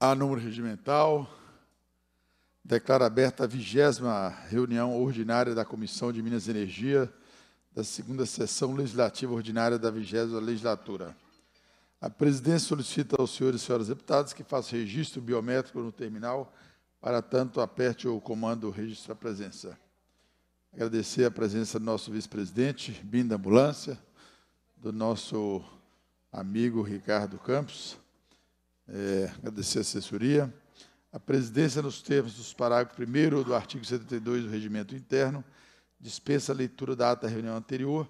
A número regimental declara aberta a vigésima reunião ordinária da Comissão de Minas e Energia da segunda sessão legislativa ordinária da vigésima legislatura. A presidência solicita aos senhores e senhoras deputados que façam registro biométrico no terminal para tanto, aperte o comando registro a Presença. Agradecer a presença do nosso vice-presidente, BIM da Ambulância, do nosso amigo Ricardo Campos. É, agradecer a assessoria. A presidência, nos termos dos parágrafos 1 do artigo 72 do Regimento Interno, dispensa a leitura da ata da reunião anterior,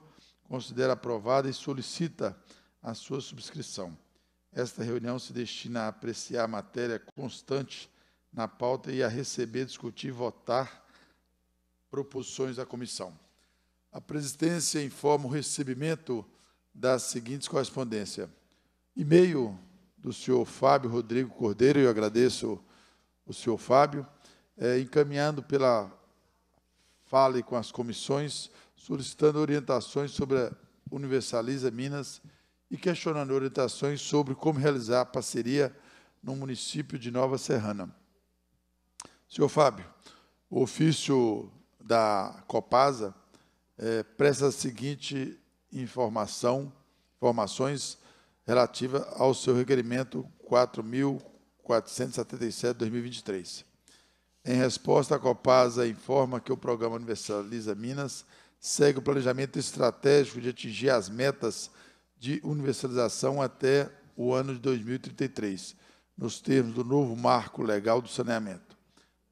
considera aprovada e solicita a sua subscrição. Esta reunião se destina a apreciar a matéria constante na pauta e a receber, discutir e votar proposições da comissão. A presidência informa o recebimento das seguintes correspondências. E-mail do senhor Fábio Rodrigo Cordeiro, eu agradeço o senhor Fábio, é, encaminhando pela fala com as comissões, solicitando orientações sobre a Universaliza Minas e questionando orientações sobre como realizar a parceria no município de Nova Serrana. Senhor Fábio, o ofício da Copasa é, presta a seguinte informação, informações relativas ao seu requerimento 4.477-2023. Em resposta, a Copasa informa que o programa Universaliza Minas segue o planejamento estratégico de atingir as metas de universalização até o ano de 2033, nos termos do novo marco legal do saneamento.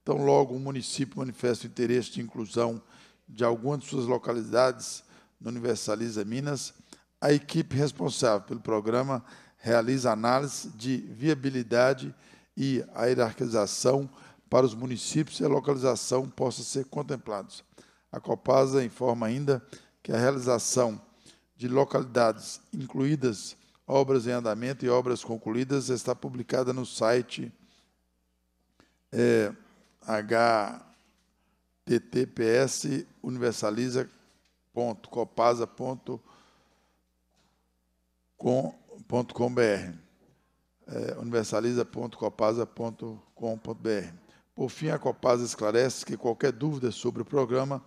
Tão logo um município manifesta o interesse de inclusão de alguma de suas localidades no Universaliza Minas, a equipe responsável pelo programa realiza análise de viabilidade e a hierarquização para os municípios e a localização possa ser contemplados. A Copasa informa ainda que a realização de localidades incluídas, obras em andamento e obras concluídas está publicada no site é, https universaliza.copasa.com.br é, universaliza.copasa.com.br Por fim, a Copasa esclarece que qualquer dúvida sobre o programa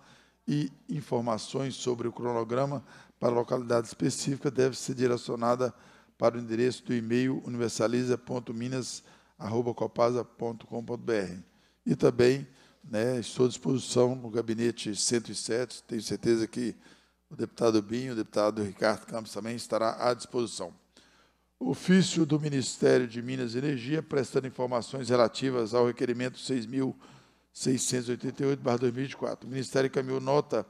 e informações sobre o cronograma para localidade específica deve ser direcionada para o endereço do e-mail universaliza.minas.copasa.com.br. E também né, estou à disposição no gabinete 107, tenho certeza que o deputado Binho, o deputado Ricardo Campos também estará à disposição. Ofício do Ministério de Minas e Energia, prestando informações relativas ao requerimento 6.688-2024. O Ministério encaminhou nota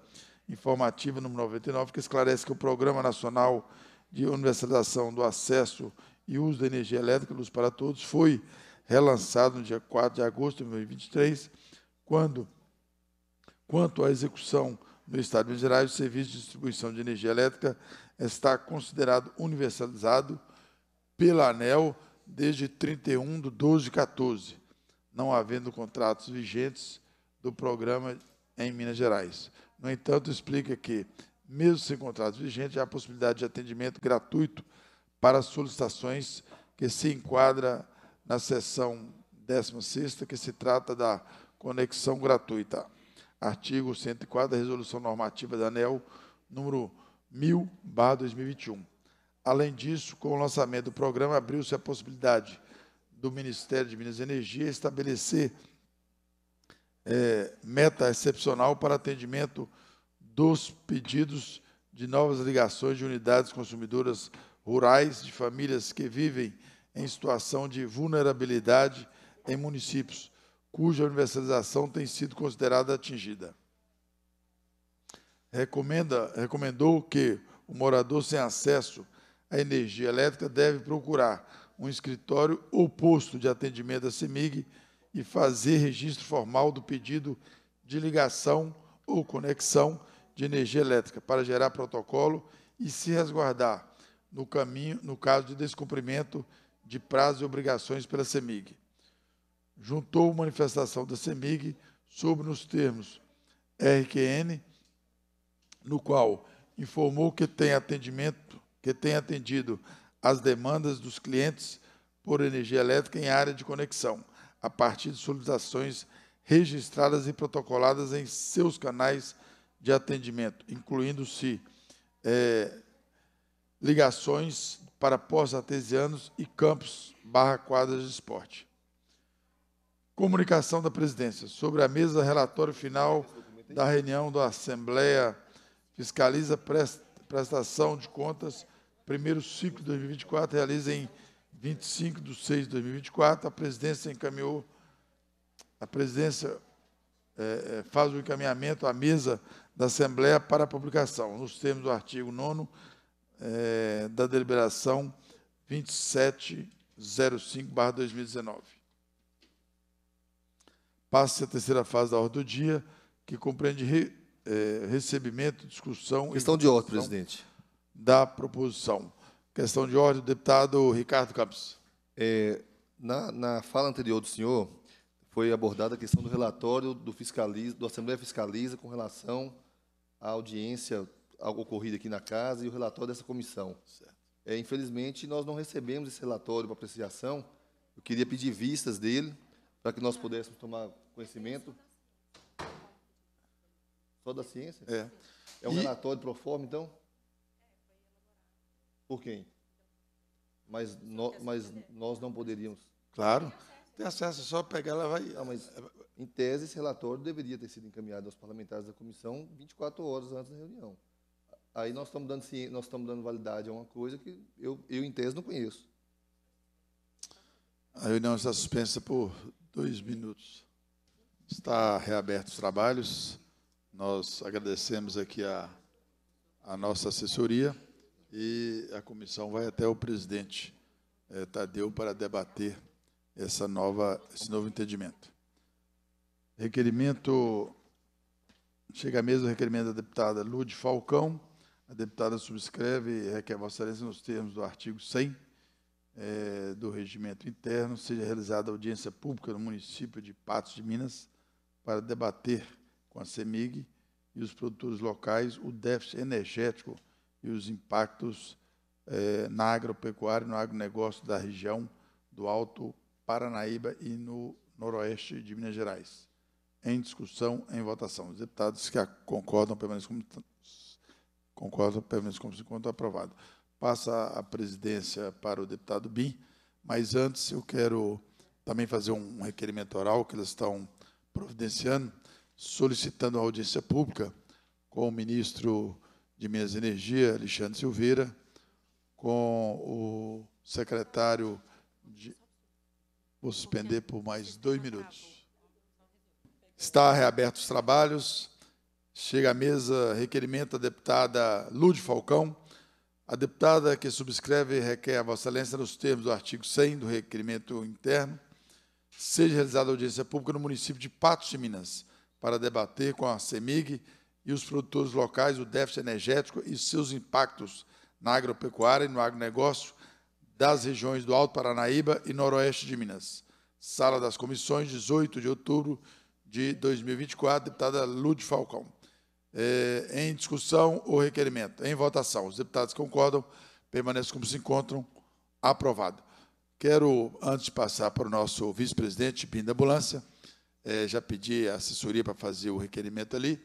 informativa número 99, que esclarece que o Programa Nacional de Universalização do Acesso e Uso da Energia Elétrica, Luz para Todos, foi relançado no dia 4 de agosto de 2023, quando, quanto à execução no Estado de Minas Gerais, o serviço de distribuição de energia elétrica está considerado universalizado pela ANEL desde 31 de 12 de 14, não havendo contratos vigentes do programa em Minas Gerais. No entanto, explica que, mesmo sem contratos vigentes, há a possibilidade de atendimento gratuito para solicitações que se enquadra na sessão 16, que se trata da conexão gratuita. Artigo 104 da Resolução Normativa da ANEL, número 1000, 2021. Além disso, com o lançamento do programa, abriu-se a possibilidade do Ministério de Minas e Energia estabelecer é, meta excepcional para atendimento dos pedidos de novas ligações de unidades consumidoras rurais de famílias que vivem em situação de vulnerabilidade em municípios cuja universalização tem sido considerada atingida. Recomenda, recomendou que o morador sem acesso à energia elétrica deve procurar um escritório ou posto de atendimento da CEMIG e fazer registro formal do pedido de ligação ou conexão de energia elétrica para gerar protocolo e se resguardar no caminho no caso de descumprimento de prazos e obrigações pela CEMIG. Juntou manifestação da CEMIG sobre nos termos RQN, no qual informou que tem atendimento, que tem atendido as demandas dos clientes por energia elétrica em área de conexão, a partir de solicitações registradas e protocoladas em seus canais de atendimento, incluindo-se é, ligações para postos artesianos e campos barra quadras de esporte. Comunicação da presidência. Sobre a mesa, relatório final da reunião da Assembleia fiscaliza prestação de contas, primeiro ciclo de 2024, realiza em 25 de 6 de 2024. A presidência encaminhou, a presidência é, é, faz o encaminhamento à mesa da Assembleia para publicação, nos termos do artigo 9 é, da deliberação 2705-2019. Passa a terceira fase da ordem do dia, que compreende re, é, recebimento, discussão. Questão de ordem, presidente. Da proposição. Questão de ordem, deputado Ricardo Campos. É, na, na fala anterior do senhor, foi abordada a questão do relatório do, fiscaliza, do Assembleia Fiscaliza com relação à audiência algo ocorrido aqui na casa e o relatório dessa comissão. É, infelizmente, nós não recebemos esse relatório para apreciação. Eu queria pedir vistas dele, para que nós pudéssemos tomar conhecimento. Só da ciência? É. É um e... relatório forma então? Por quem? Mas, no, mas nós não poderíamos. Claro. Tem acesso, é só pegar, ela vai. Não, ah, mas, em tese, esse relatório deveria ter sido encaminhado aos parlamentares da comissão 24 horas antes da reunião. Aí nós estamos dando, nós estamos dando validade a uma coisa que eu, eu em tese, não conheço. A reunião está suspensa por dois minutos. Está reaberto os trabalhos. Nós agradecemos aqui a, a nossa assessoria e a comissão vai até o presidente eh, Tadeu para debater essa nova, esse novo entendimento. Requerimento, chega mesmo o requerimento da deputada Lude Falcão, a deputada subscreve e requer Vossa Excelência, nos termos do artigo 100 é, do Regimento Interno, seja realizada audiência pública no município de Patos de Minas para debater com a CEMIG e os produtores locais o déficit energético e os impactos é, na agropecuária e no agronegócio da região do Alto Paranaíba e no Noroeste de Minas Gerais. Em discussão, em votação. Os deputados que concordam permaneçam como Concordo, pelo como se encontra aprovado. Passa a presidência para o deputado Bim, mas antes eu quero também fazer um requerimento oral que eles estão providenciando, solicitando audiência pública com o ministro de Minas e Energia, Alexandre Silveira, com o secretário de... Vou suspender por mais dois minutos. Está reaberto os trabalhos. Chega à mesa requerimento da deputada Lude Falcão. A deputada que subscreve requer a Vossa Excelência, nos termos do artigo 100 do requerimento interno, seja realizada audiência pública no município de Patos de Minas, para debater com a CEMIG e os produtores locais o déficit energético e seus impactos na agropecuária e no agronegócio das regiões do Alto Paranaíba e Noroeste de Minas. Sala das Comissões, 18 de outubro de 2024, deputada Lude Falcão. É, em discussão o requerimento. Em votação. Os deputados concordam, permaneçam como se encontram. Aprovado. Quero, antes de passar para o nosso vice-presidente, da Ambulância, é, já pedi a assessoria para fazer o requerimento ali,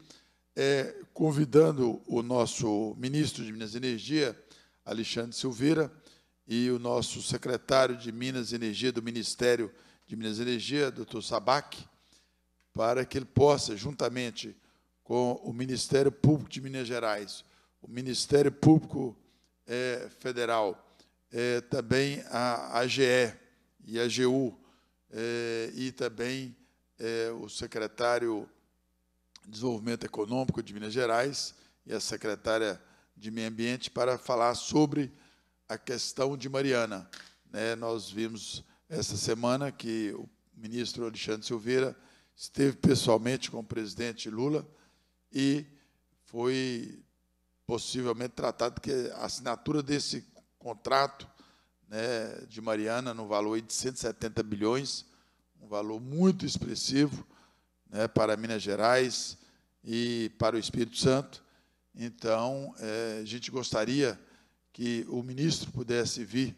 é, convidando o nosso ministro de Minas e Energia, Alexandre Silveira, e o nosso secretário de Minas e Energia do Ministério de Minas e Energia, doutor Sabac, para que ele possa, juntamente com o Ministério Público de Minas Gerais, o Ministério Público é, Federal, é, também a AGE e a AGU, é, e também é, o secretário de Desenvolvimento Econômico de Minas Gerais e a secretária de Meio Ambiente para falar sobre a questão de Mariana. Né, nós vimos essa semana que o ministro Alexandre Silveira esteve pessoalmente com o presidente Lula, e foi possivelmente tratado que a assinatura desse contrato né, de Mariana no valor de 170 bilhões, um valor muito expressivo né, para Minas Gerais e para o Espírito Santo. Então, é, a gente gostaria que o ministro pudesse vir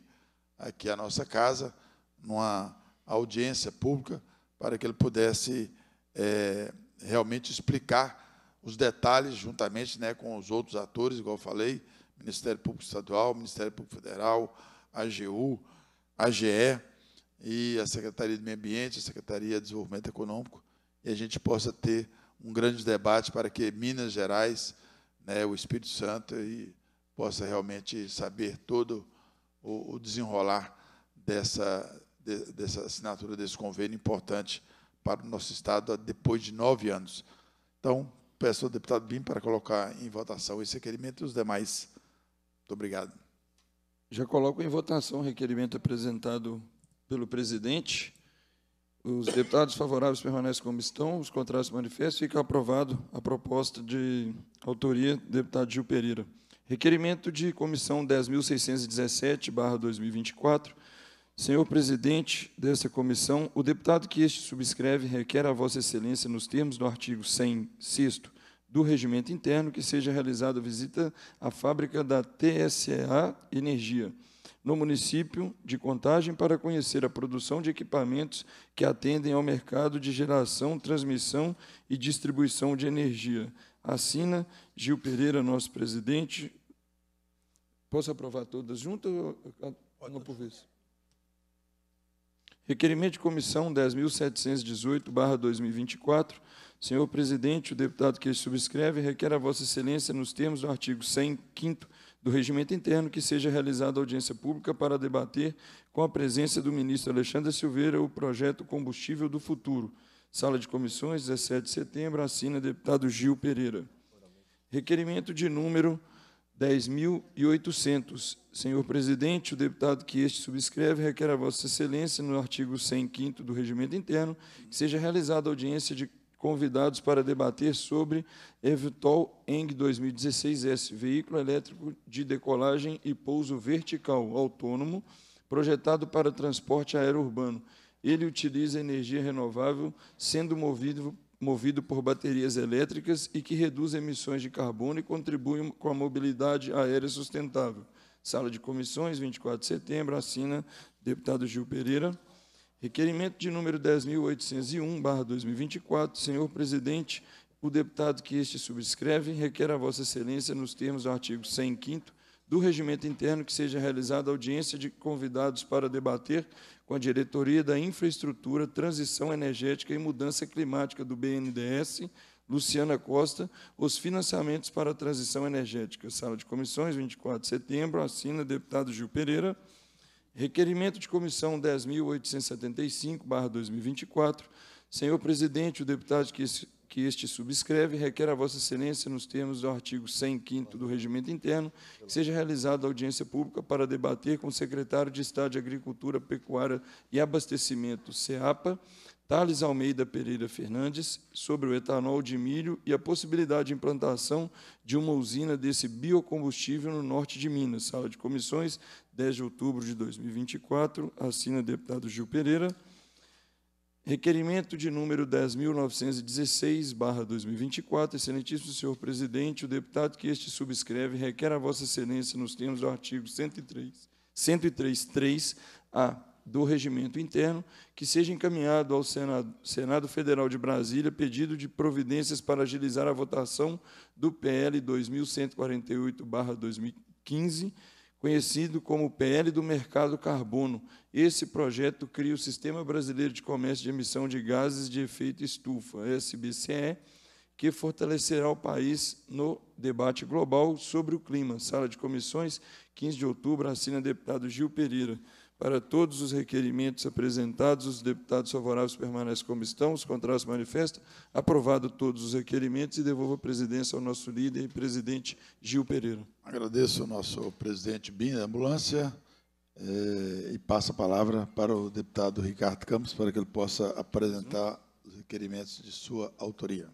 aqui à nossa casa, numa audiência pública, para que ele pudesse é, realmente explicar os detalhes, juntamente né, com os outros atores, igual falei, Ministério Público Estadual, Ministério Público Federal, AGU, AGE e a Secretaria do Meio Ambiente, a Secretaria de Desenvolvimento Econômico, e a gente possa ter um grande debate para que Minas Gerais, né, o Espírito Santo, e possa realmente saber todo o, o desenrolar dessa, de, dessa assinatura desse convênio importante para o nosso Estado depois de nove anos. Então, Peço ao deputado Bim para colocar em votação esse requerimento e os demais. Muito obrigado. Já coloco em votação o requerimento apresentado pelo presidente. Os deputados favoráveis permanecem como estão, os contrários se manifestam. Fica aprovado a proposta de autoria do deputado Gil Pereira. Requerimento de comissão 10.617, 2024, Senhor presidente dessa comissão, o deputado que este subscreve requer a Vossa Excelência, nos termos do artigo 106 do Regimento Interno, que seja realizada a visita à fábrica da TSEA Energia, no município de Contagem, para conhecer a produção de equipamentos que atendem ao mercado de geração, transmissão e distribuição de energia. Assina Gil Pereira, nosso presidente. Posso aprovar todas juntas não por vez? Requerimento de comissão 10.718-2024. Senhor presidente, o deputado que subscreve requer a Vossa Excelência, nos termos do artigo 105 do Regimento Interno, que seja realizada audiência pública para debater, com a presença do ministro Alexandre Silveira, o projeto Combustível do Futuro. Sala de comissões, 17 de setembro, assina deputado Gil Pereira. Requerimento de número 10.800. Senhor presidente, o deputado que este subscreve requer a Vossa Excelência, no artigo 105 do Regimento Interno, que seja realizada audiência de convidados para debater sobre Evitol Eng 2016S, veículo elétrico de decolagem e pouso vertical autônomo, projetado para transporte aerourbano. Ele utiliza energia renovável, sendo movido movido por baterias elétricas e que reduz emissões de carbono e contribui com a mobilidade aérea sustentável. Sala de Comissões, 24 de setembro, assina deputado Gil Pereira. Requerimento de número 10.801-2024, senhor presidente, o deputado que este subscreve requer a Vossa Excelência, nos termos do artigo 105 do regimento interno que seja realizada audiência de convidados para debater com a diretoria da Infraestrutura, Transição Energética e Mudança Climática do BNDES, Luciana Costa, os financiamentos para a transição energética. Sala de comissões, 24 de setembro, assina deputado Gil Pereira. Requerimento de comissão 10.875, 2024. Senhor presidente, o deputado que que este subscreve, requer a Vossa Excelência, nos termos do artigo 105 do Regimento Interno, que seja realizada audiência pública para debater com o secretário de Estado de Agricultura, Pecuária e Abastecimento, SEAPA, Thales Almeida Pereira Fernandes, sobre o etanol de milho e a possibilidade de implantação de uma usina desse biocombustível no norte de Minas. Sala de comissões, 10 de outubro de 2024. Assina deputado Gil Pereira. Requerimento de número 10.916-2024, Excelentíssimo Senhor Presidente, o deputado que este subscreve requer a Vossa Excelência, nos termos do artigo 103, 103.3a do Regimento Interno, que seja encaminhado ao Senado, Senado Federal de Brasília pedido de providências para agilizar a votação do PL 2148-2015 conhecido como PL do Mercado Carbono. Esse projeto cria o Sistema Brasileiro de Comércio de Emissão de Gases de Efeito Estufa, SBCE, que fortalecerá o país no debate global sobre o clima. Sala de comissões, 15 de outubro, assina deputado Gil Pereira. Para todos os requerimentos apresentados, os deputados favoráveis permanecem como estão, os contrários manifestam. Aprovado todos os requerimentos e devolvo a presidência ao nosso líder e presidente Gil Pereira. Agradeço ao nosso presidente Bim da Ambulância eh, e passo a palavra para o deputado Ricardo Campos para que ele possa apresentar os requerimentos de sua autoria.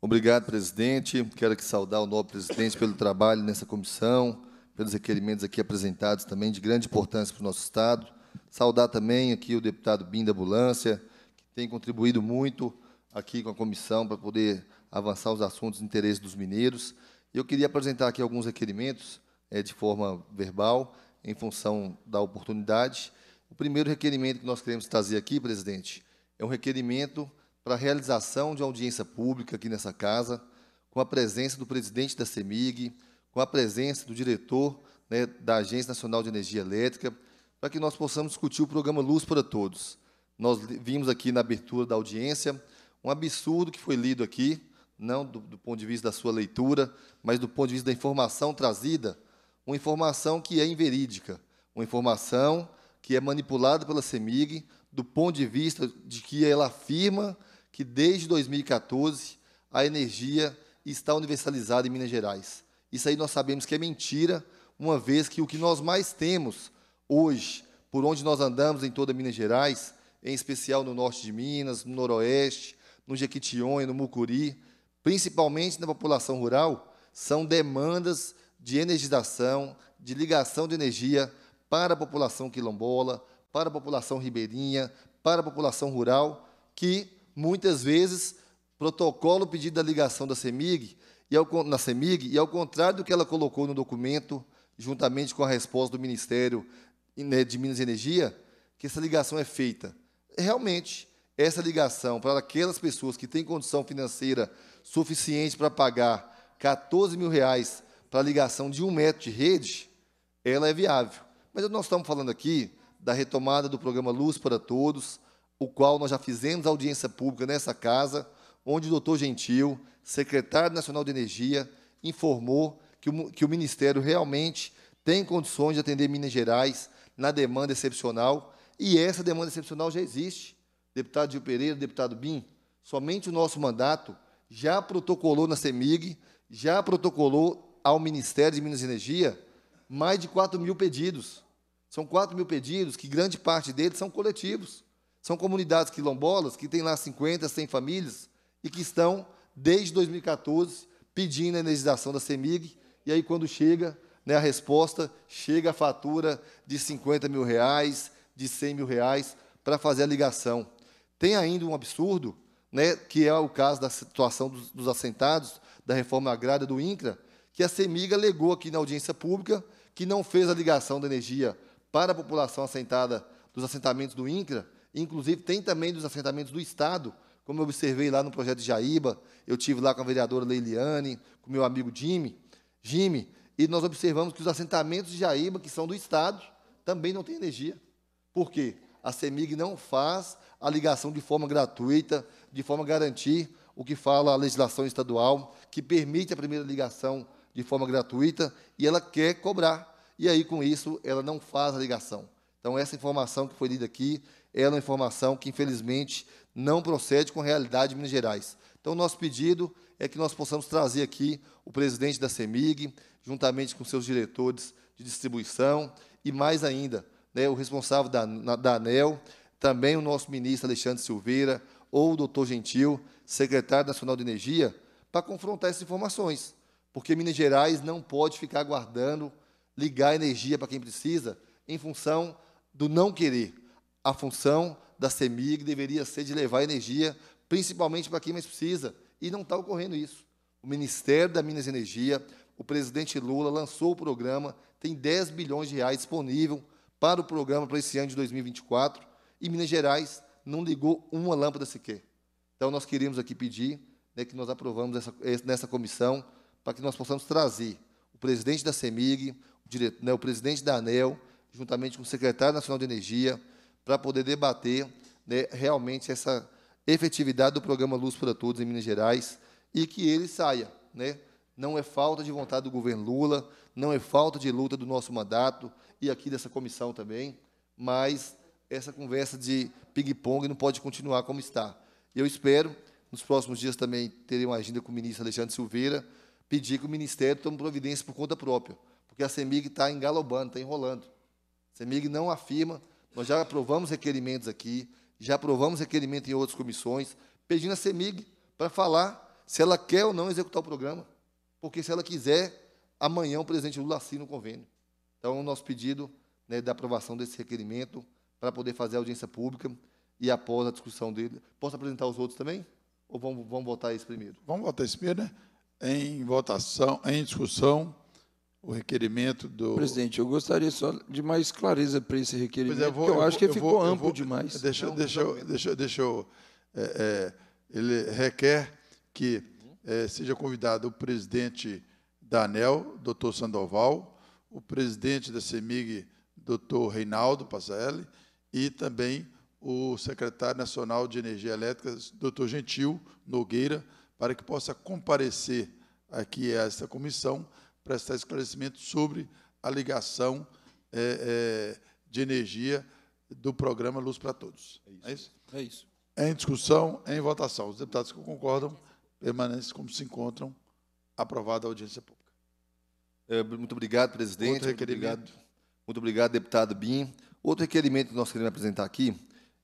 Obrigado, presidente. Quero que saudar o novo presidente pelo trabalho nessa comissão pelos requerimentos aqui apresentados também, de grande importância para o nosso Estado. Saudar também aqui o deputado Bim da Ambulância, que tem contribuído muito aqui com a comissão para poder avançar os assuntos de interesse dos mineiros. Eu queria apresentar aqui alguns requerimentos é, de forma verbal, em função da oportunidade. O primeiro requerimento que nós queremos trazer aqui, presidente, é um requerimento para a realização de audiência pública aqui nessa casa, com a presença do presidente da CEMIG, com a presença do diretor né, da Agência Nacional de Energia Elétrica, para que nós possamos discutir o programa Luz para Todos. Nós vimos aqui na abertura da audiência um absurdo que foi lido aqui, não do, do ponto de vista da sua leitura, mas do ponto de vista da informação trazida, uma informação que é inverídica, uma informação que é manipulada pela CEMIG, do ponto de vista de que ela afirma que desde 2014 a energia está universalizada em Minas Gerais. Isso aí nós sabemos que é mentira, uma vez que o que nós mais temos hoje, por onde nós andamos em toda Minas Gerais, em especial no norte de Minas, no noroeste, no Jequitinhonha, no Mucuri, principalmente na população rural, são demandas de energização, de ligação de energia para a população quilombola, para a população ribeirinha, para a população rural, que muitas vezes protocolo pedido da ligação da CEMIG e ao, na CEMIG, e ao contrário do que ela colocou no documento, juntamente com a resposta do Ministério né, de Minas e Energia, que essa ligação é feita. Realmente, essa ligação para aquelas pessoas que têm condição financeira suficiente para pagar 14 mil reais para a ligação de um metro de rede, ela é viável. Mas nós estamos falando aqui da retomada do programa Luz para Todos, o qual nós já fizemos audiência pública nessa casa, onde o doutor Gentil, secretário nacional de Energia, informou que o, que o Ministério realmente tem condições de atender Minas Gerais na demanda excepcional, e essa demanda excepcional já existe. Deputado Gil Pereira, deputado Bim, somente o nosso mandato já protocolou na CEMIG, já protocolou ao Ministério de Minas e Energia mais de 4 mil pedidos. São 4 mil pedidos que grande parte deles são coletivos. São comunidades quilombolas que têm lá 50, 100 famílias e que estão, desde 2014, pedindo a energização da CEMIG, e aí quando chega né, a resposta, chega a fatura de 50 mil reais, de 100 mil reais, para fazer a ligação. Tem ainda um absurdo, né, que é o caso da situação dos, dos assentados, da reforma agrária do INCRA, que a CEMIG alegou aqui na audiência pública que não fez a ligação da energia para a população assentada dos assentamentos do INCRA, inclusive tem também dos assentamentos do Estado, como eu observei lá no projeto de Jaíba, eu tive lá com a vereadora Leiliane, com meu amigo Jimmy, Jimmy, e nós observamos que os assentamentos de Jaíba, que são do Estado, também não têm energia. Por quê? A CEMIG não faz a ligação de forma gratuita, de forma a garantir o que fala a legislação estadual, que permite a primeira ligação de forma gratuita, e ela quer cobrar. E aí, com isso, ela não faz a ligação. Então, essa informação que foi lida aqui é uma informação que, infelizmente, não procede com a realidade de Minas Gerais. Então, nosso pedido é que nós possamos trazer aqui o presidente da CEMIG, juntamente com seus diretores de distribuição e, mais ainda, né, o responsável da, na, da ANEL, também o nosso ministro Alexandre Silveira ou o doutor Gentil, secretário nacional de Energia, para confrontar essas informações, porque Minas Gerais não pode ficar aguardando ligar energia para quem precisa em função do não querer a função da CEMIG deveria ser de levar energia, principalmente para quem mais precisa, e não está ocorrendo isso. O Ministério da Minas e Energia, o presidente Lula lançou o programa, tem 10 bilhões de reais disponível para o programa para esse ano de 2024, e Minas Gerais não ligou uma lâmpada sequer. Então, nós queríamos aqui pedir né, que nós aprovamos essa, nessa comissão para que nós possamos trazer o presidente da CEMIG, o, né, o presidente da ANEL, juntamente com o secretário nacional de energia, para poder debater né, realmente essa efetividade do programa Luz para Todos em Minas Gerais e que ele saia. Né? Não é falta de vontade do governo Lula, não é falta de luta do nosso mandato e aqui dessa comissão também, mas essa conversa de ping-pong não pode continuar como está. Eu espero, nos próximos dias também terei uma agenda com o ministro Alexandre Silveira, pedir que o Ministério tome providência por conta própria, porque a CEMIG está engalobando, está enrolando. A CEMIG não afirma nós já aprovamos requerimentos aqui, já aprovamos requerimento em outras comissões, pedindo a CEMIG para falar se ela quer ou não executar o programa. Porque se ela quiser, amanhã o presidente Lula assina o convênio. Então, o nosso pedido né, da aprovação desse requerimento para poder fazer a audiência pública e após a discussão dele. Posso apresentar os outros também? Ou vamos, vamos votar esse primeiro? Vamos votar esse primeiro, né? Em votação, em discussão o requerimento do. Presidente, eu gostaria só de mais clareza para esse é, requerimento, vou, porque eu, eu acho que ficou vou, amplo vou, demais. Deixa, não, deixa, não. deixa, deixa eu. É, é, ele requer que é, seja convidado o presidente da ANEL, doutor Sandoval, o presidente da CEMIG, doutor Reinaldo Passaelli, e também o secretário nacional de Energia Elétrica, doutor Gentil Nogueira, para que possa comparecer aqui a esta comissão prestar esclarecimento sobre a ligação é, é, de energia do programa Luz para Todos. É, é isso? É isso. Em discussão, em votação. Os deputados que concordam permanecem como se encontram. Aprovada a audiência pública. É, muito obrigado, presidente. Outro requerimento. Muito obrigado, muito obrigado deputado Bim. Outro requerimento que nós queremos apresentar aqui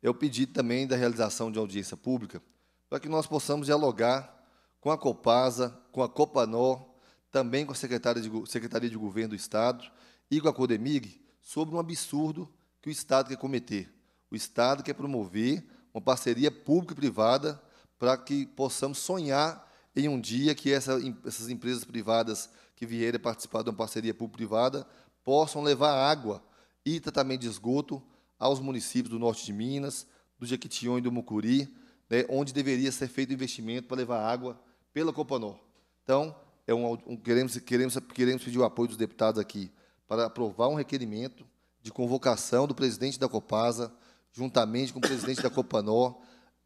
é o pedido também da realização de audiência pública para que nós possamos dialogar com a Copasa, com a Copanor, também com a Secretaria de, Secretaria de Governo do Estado e com a Codemig, sobre um absurdo que o Estado quer cometer. O Estado quer promover uma parceria público-privada para que possamos sonhar em um dia que essa, essas empresas privadas que vierem participar de uma parceria público-privada possam levar água e tratamento de esgoto aos municípios do norte de Minas, do Jequitinhon e do Mucuri, né, onde deveria ser feito investimento para levar água pela Copanor. Então, é um, um, queremos, queremos, queremos pedir o apoio dos deputados aqui para aprovar um requerimento de convocação do presidente da Copasa, juntamente com o presidente da Copanor,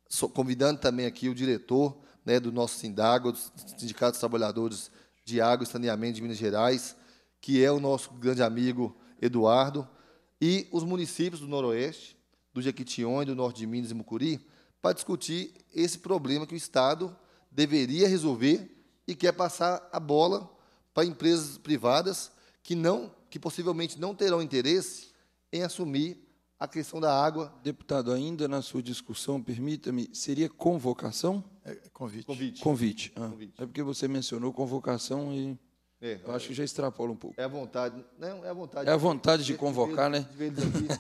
so, convidando também aqui o diretor né, do nosso Sindago, do Sindicato dos Trabalhadores de Água e Saneamento de Minas Gerais, que é o nosso grande amigo Eduardo, e os municípios do Noroeste, do Jequitinhonha, do Norte de Minas e Mucuri, para discutir esse problema que o Estado deveria resolver e quer passar a bola para empresas privadas que não, que possivelmente não terão interesse em assumir a questão da água. Deputado, ainda na sua discussão, permita-me, seria convocação? É, convite. Convite. Convite. Ah, convite. É porque você mencionou convocação e é, eu é, acho que já é. extrapola um pouco. É a vontade, não, é a vontade. É a vontade de, de convocar, né? de, de, né?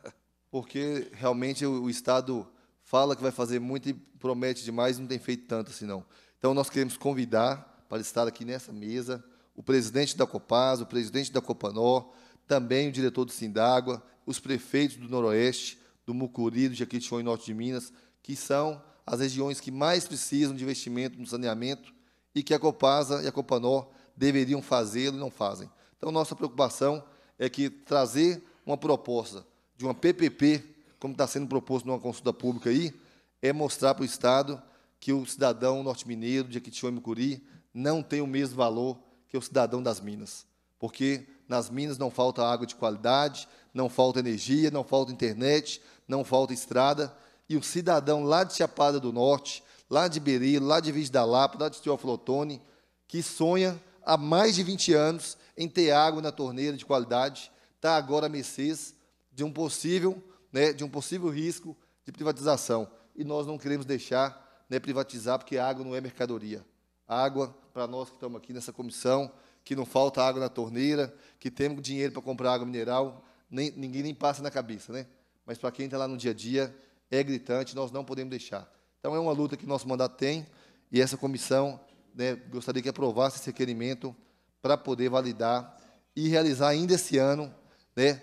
porque realmente o, o Estado fala que vai fazer muito e promete demais, não tem feito tanto assim não. Então, nós queremos convidar para estar aqui nessa mesa o presidente da Copaz, o presidente da Copanó, também o diretor do Sindágua, os prefeitos do Noroeste, do Mucuri, do Jequitinhonha e Norte de Minas, que são as regiões que mais precisam de investimento no saneamento e que a Copasa e a Copanó deveriam fazê-lo e não fazem. Então, nossa preocupação é que trazer uma proposta de uma PPP, como está sendo proposto numa consulta pública aí, é mostrar para o Estado que o cidadão norte-mineiro de Equitió e Mucuri não tem o mesmo valor que o cidadão das Minas, porque nas Minas não falta água de qualidade, não falta energia, não falta internet, não falta estrada, e o cidadão lá de Chapada do Norte, lá de Berê, lá de Viz da Lapa, lá de Teoflotone, que sonha há mais de 20 anos em ter água na torneira de qualidade, está agora a mercês de um possível, né, de um possível risco de privatização. E nós não queremos deixar né privatizar, porque a água não é mercadoria. A água, para nós que estamos aqui nessa comissão, que não falta água na torneira, que temos dinheiro para comprar água mineral, nem, ninguém nem passa na cabeça, né? Mas para quem está lá no dia a dia, é gritante, nós não podemos deixar. Então é uma luta que nosso mandato tem e essa comissão né, gostaria que aprovasse esse requerimento para poder validar e realizar ainda esse ano, né,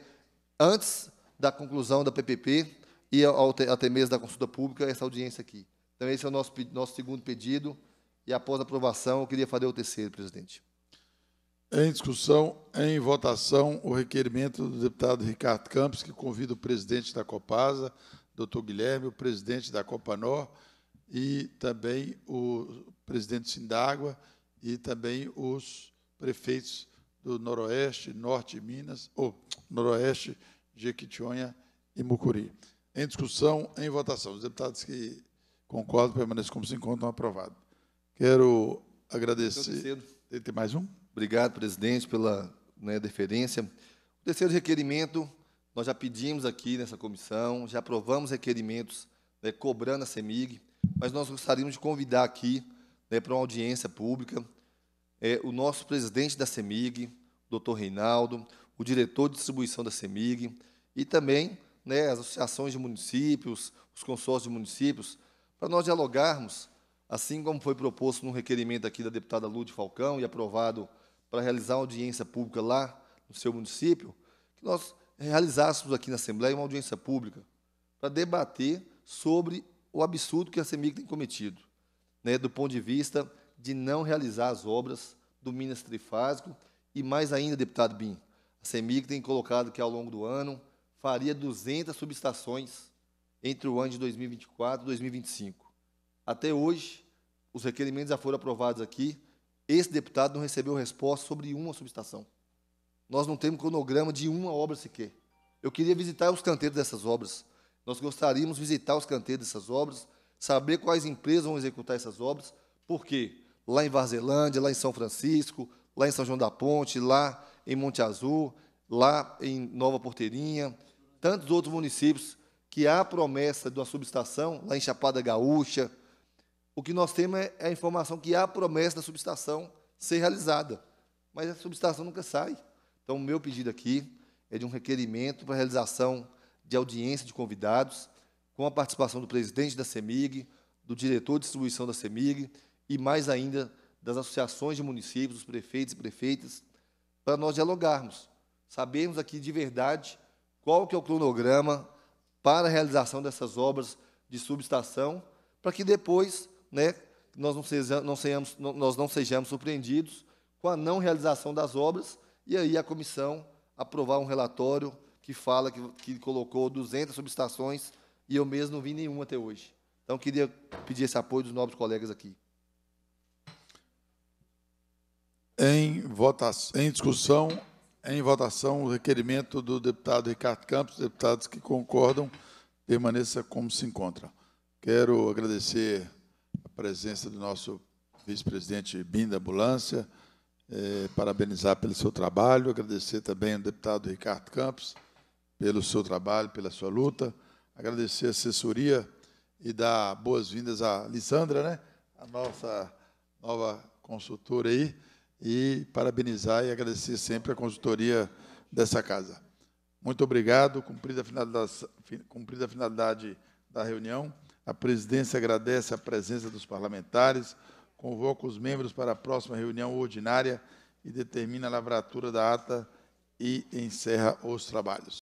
antes da conclusão da PPP e até mesmo da consulta pública, essa audiência aqui. Então, esse é o nosso, nosso segundo pedido. E após a aprovação, eu queria fazer o terceiro, presidente. Em discussão, em votação, o requerimento do deputado Ricardo Campos, que convida o presidente da Copasa, doutor Guilherme, o presidente da Copanor e também o presidente Sindágua e também os prefeitos do Noroeste, Norte Minas, ou Noroeste, Jequitinhonha e Mucuri. Em discussão, em votação. Os deputados que Concordo, permaneço como se encontram aprovado. Quero agradecer. Então, tem mais um? Obrigado, presidente, pela né, deferência. O terceiro requerimento, nós já pedimos aqui nessa comissão, já aprovamos requerimentos né, cobrando a CEMIG, mas nós gostaríamos de convidar aqui né, para uma audiência pública é, o nosso presidente da CEMIG, doutor Reinaldo, o diretor de distribuição da CEMIG e também né, as associações de municípios, os consórcios de municípios, para nós dialogarmos, assim como foi proposto no requerimento aqui da deputada Lúcia Falcão e aprovado para realizar uma audiência pública lá no seu município, que nós realizássemos aqui na Assembleia uma audiência pública para debater sobre o absurdo que a CEMIG tem cometido, né, do ponto de vista de não realizar as obras do Minas Trifásico e mais ainda, deputado Bim, a CEMIG tem colocado que ao longo do ano faria 200 subestações entre o ano de 2024 e 2025. Até hoje, os requerimentos já foram aprovados aqui. Esse deputado não recebeu resposta sobre uma subestação. Nós não temos cronograma de uma obra sequer. Eu queria visitar os canteiros dessas obras. Nós gostaríamos de visitar os canteiros dessas obras, saber quais empresas vão executar essas obras, porque lá em Varzelândia, lá em São Francisco, lá em São João da Ponte, lá em Monte Azul, lá em Nova Porteirinha, tantos outros municípios que há a promessa de uma subestação, lá em Chapada Gaúcha, o que nós temos é, é a informação que há a promessa da subestação ser realizada, mas a subestação nunca sai. Então, o meu pedido aqui é de um requerimento para a realização de audiência de convidados, com a participação do presidente da CEMIG, do diretor de distribuição da CEMIG e, mais ainda, das associações de municípios, dos prefeitos e prefeitas, para nós dialogarmos, sabermos aqui de verdade qual que é o cronograma para a realização dessas obras de subestação, para que depois né, nós, não sejamos, não sejamos, nós não sejamos surpreendidos com a não realização das obras e aí a comissão aprovar um relatório que fala que, que colocou 200 subestações e eu mesmo não vi nenhuma até hoje. Então, queria pedir esse apoio dos nobres colegas aqui. Em, votação, em discussão, em votação, o requerimento do deputado Ricardo Campos, deputados que concordam, permaneça como se encontra. Quero agradecer a presença do nosso vice-presidente Bim da Ambulância, eh, parabenizar pelo seu trabalho, agradecer também ao deputado Ricardo Campos pelo seu trabalho, pela sua luta, agradecer a assessoria e dar boas-vindas à Lisandra, né, a nossa nova consultora aí, e parabenizar e agradecer sempre a consultoria dessa casa. Muito obrigado. Cumprida a finalidade, cumprida a finalidade da reunião, a presidência agradece a presença dos parlamentares, convoca os membros para a próxima reunião ordinária e determina a lavratura da ata e encerra os trabalhos.